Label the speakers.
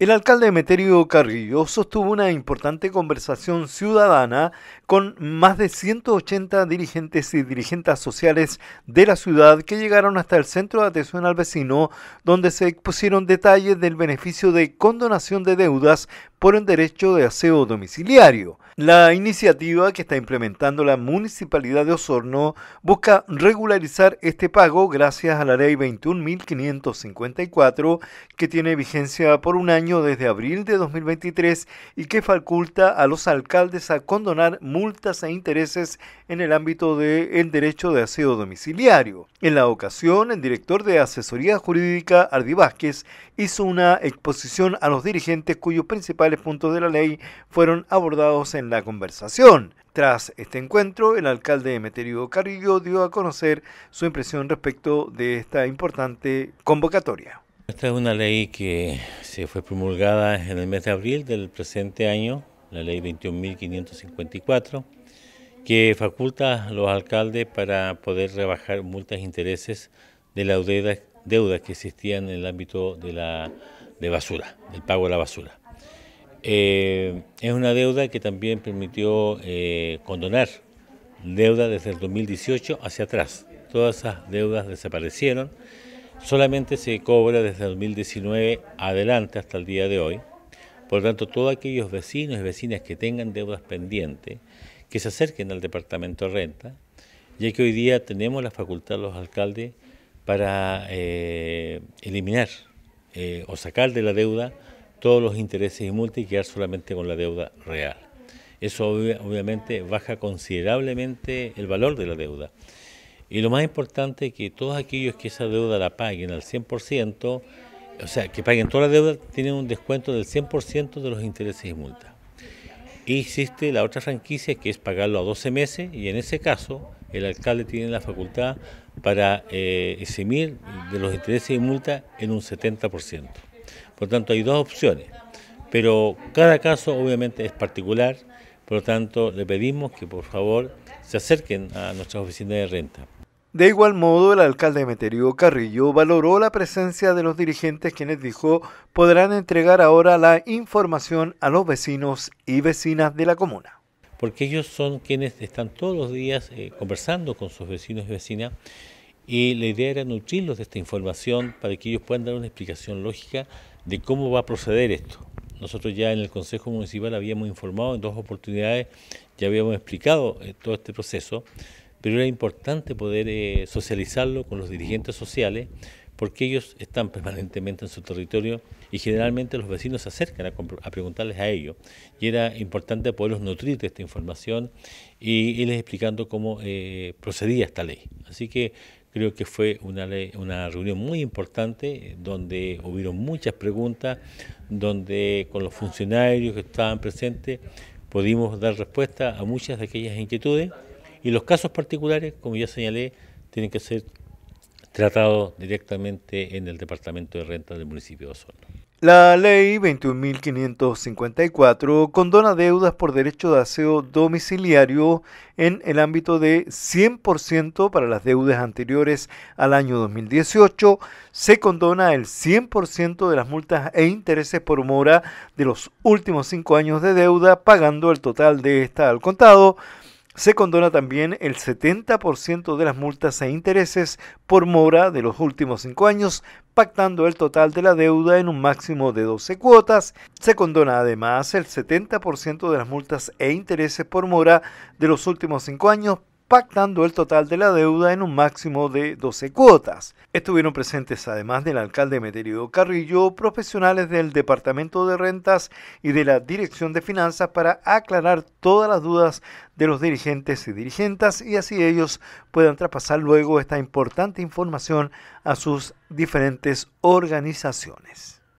Speaker 1: El alcalde Meterio Carrillo sostuvo una importante conversación ciudadana con más de 180 dirigentes y dirigentes sociales de la ciudad que llegaron hasta el centro de atención al vecino, donde se expusieron detalles del beneficio de condonación de deudas por el derecho de aseo domiciliario. La iniciativa que está implementando la Municipalidad de Osorno busca regularizar este pago gracias a la Ley 21.554 que tiene vigencia por un año desde abril de 2023 y que faculta a los alcaldes a condonar multas e intereses en el ámbito del derecho de aseo domiciliario. En la ocasión, el director de asesoría jurídica, Ardi Vázquez, hizo una exposición a los dirigentes cuyos principal puntos de la ley fueron abordados en la conversación. Tras este encuentro, el alcalde Emeterio Carrillo dio a conocer su impresión respecto de esta importante convocatoria.
Speaker 2: Esta es una ley que se fue promulgada en el mes de abril del presente año, la ley 21.554, que faculta a los alcaldes para poder rebajar multas e intereses de la deuda, que existían en el ámbito de la de basura, del pago de la basura. Eh, es una deuda que también permitió eh, condonar deuda desde el 2018 hacia atrás. Todas esas deudas desaparecieron. Solamente se cobra desde el 2019 adelante hasta el día de hoy. Por lo tanto, todos aquellos vecinos y vecinas que tengan deudas pendientes, que se acerquen al Departamento de Renta, ya que hoy día tenemos la facultad los alcaldes para eh, eliminar o sacar de la deuda todos los intereses y multas y quedar solamente con la deuda real. Eso obviamente baja considerablemente el valor de la deuda. Y lo más importante es que todos aquellos que esa deuda la paguen al 100%, o sea, que paguen toda la deuda, tienen un descuento del 100% de los intereses y multas. Y existe la otra franquicia que es pagarlo a 12 meses y en ese caso el alcalde tiene la facultad para eh, eximir de los intereses y multas en un 70%. Por lo tanto, hay dos opciones. Pero cada caso obviamente es particular, por lo tanto le pedimos
Speaker 1: que por favor se acerquen a nuestras oficinas de renta. De igual modo, el alcalde Meterio Carrillo valoró la presencia de los dirigentes quienes dijo podrán entregar ahora la información a los vecinos y vecinas de la comuna
Speaker 2: porque ellos son quienes están todos los días eh, conversando con sus vecinos y vecinas y la idea era nutrirlos de esta información para que ellos puedan dar una explicación lógica de cómo va a proceder esto. Nosotros ya en el Consejo Municipal habíamos informado en dos oportunidades, ya habíamos explicado eh, todo este proceso, pero era importante poder eh, socializarlo con los dirigentes sociales porque ellos están permanentemente en su territorio y generalmente los vecinos se acercan a, preguntarles a ellos. Y era importante poderlos nutrir de esta información y irles explicando cómo eh, procedía esta ley. Así que Creo que fue una, una reunión muy importante donde hubieron muchas preguntas, donde con los funcionarios que estaban presentes pudimos dar respuesta a muchas de aquellas inquietudes y los casos particulares, como ya señalé, tienen que ser tratados directamente en el Departamento de Renta del municipio de Osorno.
Speaker 1: La ley 21.554 condona deudas por derecho de aseo domiciliario en el ámbito de 100% para las deudas anteriores al año 2018. Se condona el 100% de las multas e intereses por mora de los últimos cinco años de deuda, pagando el total de esta al contado. Se condona también el 70% de las multas e intereses por mora de los últimos cinco años, pactando el total de la deuda en un máximo de 12 cuotas. Se condona además el 70% de las multas e intereses por mora de los últimos cinco años, pactando el total de la deuda en un máximo de 12 cuotas. Estuvieron presentes además del alcalde Meterido Carrillo, profesionales del Departamento de Rentas y de la Dirección de Finanzas para aclarar todas las dudas de los dirigentes y dirigentas y así ellos puedan traspasar luego esta importante información a sus diferentes organizaciones.